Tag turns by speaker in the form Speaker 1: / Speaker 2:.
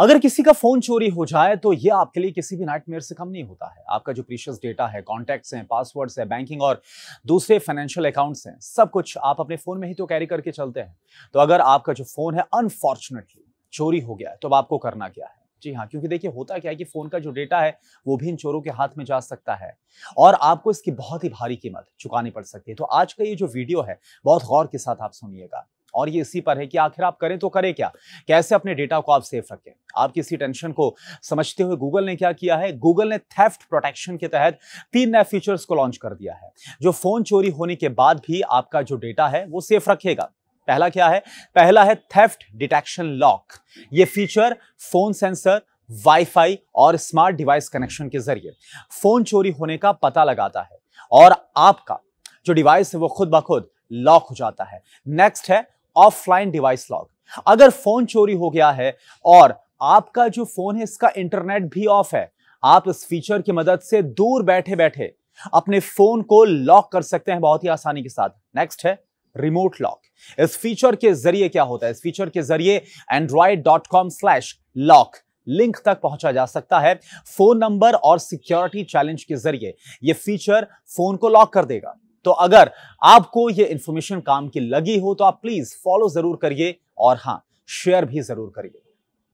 Speaker 1: अगर किसी का फोन चोरी हो जाए तो यह आपके लिए किसी भी नाइटमेयर से कम नहीं होता है आपका जो प्रीशियस डेटा है कॉन्टैक्ट्स हैं पासवर्ड्स है बैंकिंग और दूसरे फाइनेंशियल अकाउंट्स हैं सब कुछ आप अपने फोन में ही तो कैरी करके चलते हैं तो अगर आपका जो फोन है अनफॉर्चुनेटली चोरी हो गया है तो अब आपको करना क्या है जी हाँ क्योंकि देखिए होता क्या है कि फोन का जो डेटा है वो भी इन चोरों के हाथ में जा सकता है और आपको इसकी बहुत ही भारी कीमत चुकानी पड़ सकती है तो आज का ये जो वीडियो है बहुत गौर के साथ आप सुनिएगा और ये इसी पर है कि आखिर आप करें तो करें क्या कैसे अपने डेटा को आप सेफ रखें आपकी इसी टेंशन को समझते हुए गूगल ने क्या किया है गूगल ने थेफ्ट प्रोटेक्शन के तहत तीन नए फीचर्स को लॉन्च कर दिया है जो फोन चोरी होने के बाद भी आपका जो डेटा है वो सेफ रखेगा पहला क्या है पहला है थेफ्ट डिटेक्शन लॉक ये फीचर फोन सेंसर वाईफाई और स्मार्ट डिवाइस कनेक्शन के जरिए फोन चोरी होने का पता लगाता है और आपका जो डिवाइस है वो खुद ब खुद लॉक हो जाता है नेक्स्ट है ऑफलाइन डिवाइस लॉक अगर फोन चोरी हो गया है और आपका जो फोन है इसका इंटरनेट भी ऑफ है आप इस फीचर की मदद से दूर बैठे बैठे अपने फोन को लॉक कर सकते हैं बहुत ही आसानी के साथ नेक्स्ट है रिमोट लॉक इस फीचर के जरिए क्या होता है इस फीचर के जरिए Android dot com slash lock link तक पहुंचा जा सकता है फोन नंबर और सिक्योरिटी चैलेंज के जरिए यह फीचर फोन को लॉक कर देगा तो अगर आपको ये इंफॉर्मेशन काम की लगी हो तो आप प्लीज फॉलो जरूर करिए और हाँ शेयर भी जरूर करिए